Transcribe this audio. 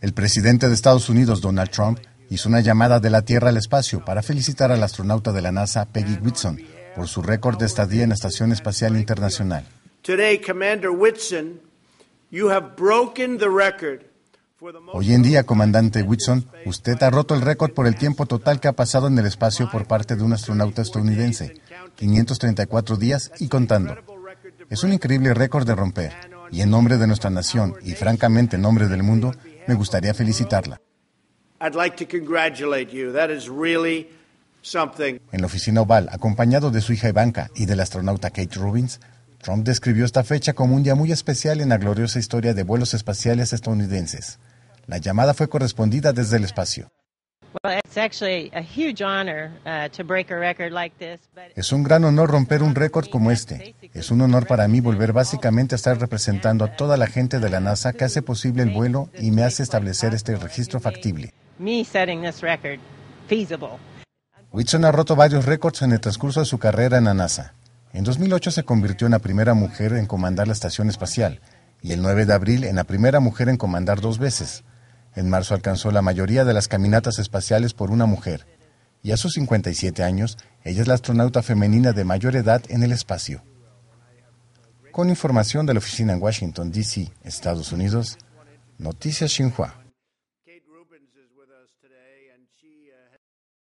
El presidente de Estados Unidos, Donald Trump, hizo una llamada de la Tierra al espacio para felicitar al astronauta de la NASA, Peggy Whitson, por su récord de estadía en la Estación Espacial Internacional. Hoy en día, comandante Whitson, usted ha roto el récord por el tiempo total que ha pasado en el espacio por parte de un astronauta estadounidense, 534 días y contando. Es un increíble récord de romper y en nombre de nuestra nación y francamente en nombre del mundo, me gustaría felicitarla. En la oficina oval, acompañado de su hija Ivanka y del astronauta Kate Rubins, Trump describió esta fecha como un día muy especial en la gloriosa historia de vuelos espaciales estadounidenses. La llamada fue correspondida desde el espacio. Es un gran honor romper un récord como este. Es un honor para mí volver básicamente a estar representando a toda la gente de la NASA que hace posible el vuelo y me hace establecer este registro factible. Whitson ha roto varios récords en el transcurso de su carrera en la NASA. En 2008 se convirtió en la primera mujer en comandar la estación espacial y el 9 de abril en la primera mujer en comandar dos veces. En marzo alcanzó la mayoría de las caminatas espaciales por una mujer, y a sus 57 años, ella es la astronauta femenina de mayor edad en el espacio. Con información de la oficina en Washington, D.C., Estados Unidos, Noticias Xinhua.